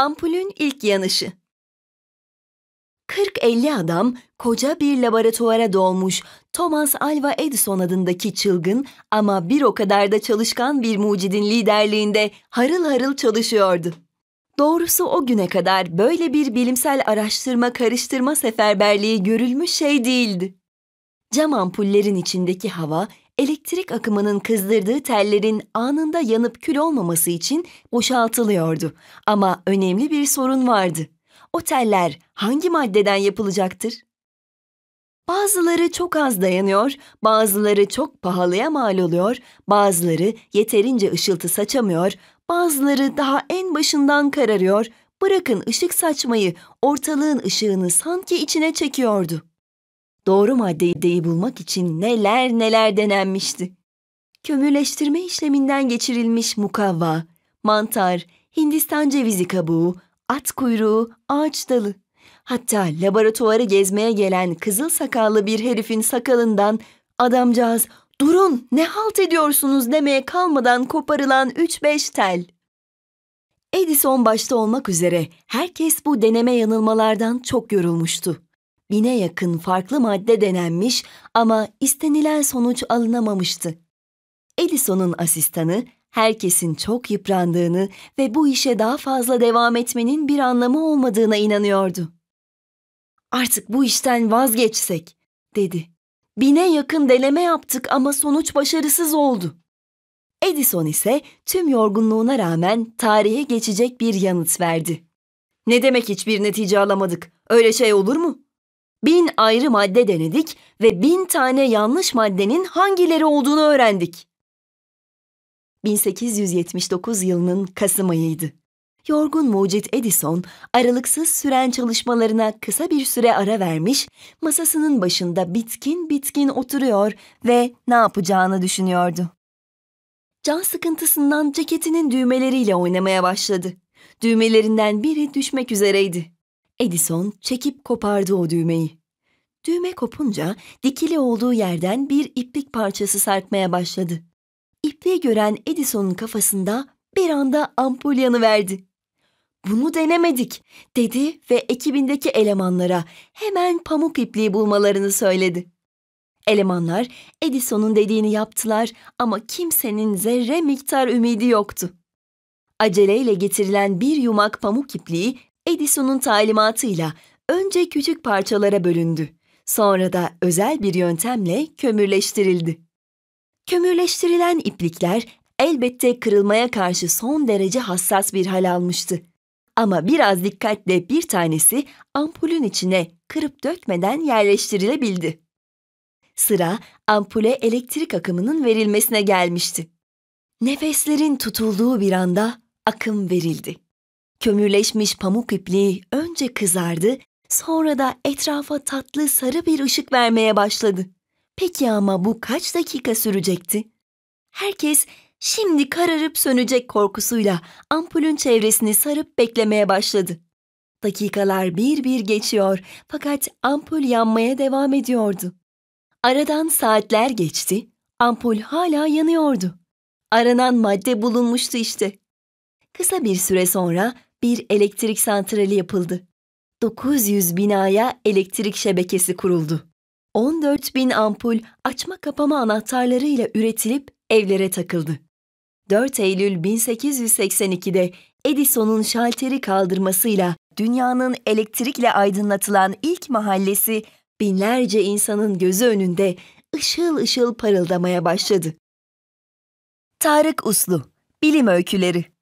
Ampulün ilk yanışı. 40-50 adam koca bir laboratuvara dolmuş Thomas Alva Edison adındaki çılgın ama bir o kadar da çalışkan bir mucidin liderliğinde harıl harıl çalışıyordu. Doğrusu o güne kadar böyle bir bilimsel araştırma karıştırma seferberliği görülmüş şey değildi. Cam ampullerin içindeki hava elektrik akımının kızdırdığı tellerin anında yanıp kül olmaması için boşaltılıyordu. Ama önemli bir sorun vardı. O teller hangi maddeden yapılacaktır? Bazıları çok az dayanıyor, bazıları çok pahalıya mal oluyor, bazıları yeterince ışıltı saçamıyor, bazıları daha en başından kararıyor, bırakın ışık saçmayı ortalığın ışığını sanki içine çekiyordu doğru maddeyi bulmak için neler neler denenmişti. Kömürleştirme işleminden geçirilmiş mukavva, mantar, Hindistan cevizi kabuğu, at kuyruğu, ağaç dalı. Hatta laboratuvarı gezmeye gelen kızıl sakallı bir herifin sakalından adamcağız durun ne halt ediyorsunuz demeye kalmadan koparılan 3-5 tel. Edison başta olmak üzere herkes bu deneme yanılmalardan çok yorulmuştu bine yakın farklı madde denenmiş ama istenilen sonuç alınamamıştı. Edison'un asistanı herkesin çok yıprandığını ve bu işe daha fazla devam etmenin bir anlamı olmadığına inanıyordu. Artık bu işten vazgeçsek, dedi. Bine yakın deneme yaptık ama sonuç başarısız oldu. Edison ise tüm yorgunluğuna rağmen tarihe geçecek bir yanıt verdi. Ne demek hiçbir netice alamadık? Öyle şey olur mu? bin ayrı madde denedik ve bin tane yanlış maddenin hangileri olduğunu öğrendik. 1879 yılının Kasım ayıydı. Yorgun mucit Edison, aralıksız süren çalışmalarına kısa bir süre ara vermiş, masasının başında bitkin bitkin oturuyor ve ne yapacağını düşünüyordu. Can sıkıntısından ceketinin düğmeleriyle oynamaya başladı. Düğmelerinden biri düşmek üzereydi. Edison çekip kopardı o düğmeyi. Düğme kopunca dikili olduğu yerden bir iplik parçası sarkmaya başladı. İpliği gören Edison'un kafasında bir anda ampul verdi. Bunu denemedik dedi ve ekibindeki elemanlara hemen pamuk ipliği bulmalarını söyledi. Elemanlar Edison'un dediğini yaptılar ama kimsenin zerre miktar ümidi yoktu. Aceleyle getirilen bir yumak pamuk ipliği Edison'un talimatıyla önce küçük parçalara bölündü. Sonra da özel bir yöntemle kömürleştirildi. Kömürleştirilen iplikler elbette kırılmaya karşı son derece hassas bir hal almıştı. Ama biraz dikkatle bir tanesi ampulün içine kırıp dökmeden yerleştirilebildi. Sıra ampule elektrik akımının verilmesine gelmişti. Nefeslerin tutulduğu bir anda akım verildi. Kömürleşmiş pamuk ipliği önce kızardı Sonra da etrafa tatlı sarı bir ışık vermeye başladı. Peki ama bu kaç dakika sürecekti? Herkes şimdi kararıp sönecek korkusuyla ampulün çevresini sarıp beklemeye başladı. Dakikalar bir bir geçiyor fakat ampul yanmaya devam ediyordu. Aradan saatler geçti, ampul hala yanıyordu. Aranan madde bulunmuştu işte. Kısa bir süre sonra bir elektrik santrali yapıldı. 900 binaya elektrik şebekesi kuruldu. 14 bin ampul açma kapama anahtarlarıyla üretilip evlere takıldı. 4 Eylül 1882'de Edison'un şalteri kaldırmasıyla dünyanın elektrikle aydınlatılan ilk mahallesi binlerce insanın gözü önünde ışıl ışıl parıldamaya başladı. Tarık Uslu, Bilim Öyküleri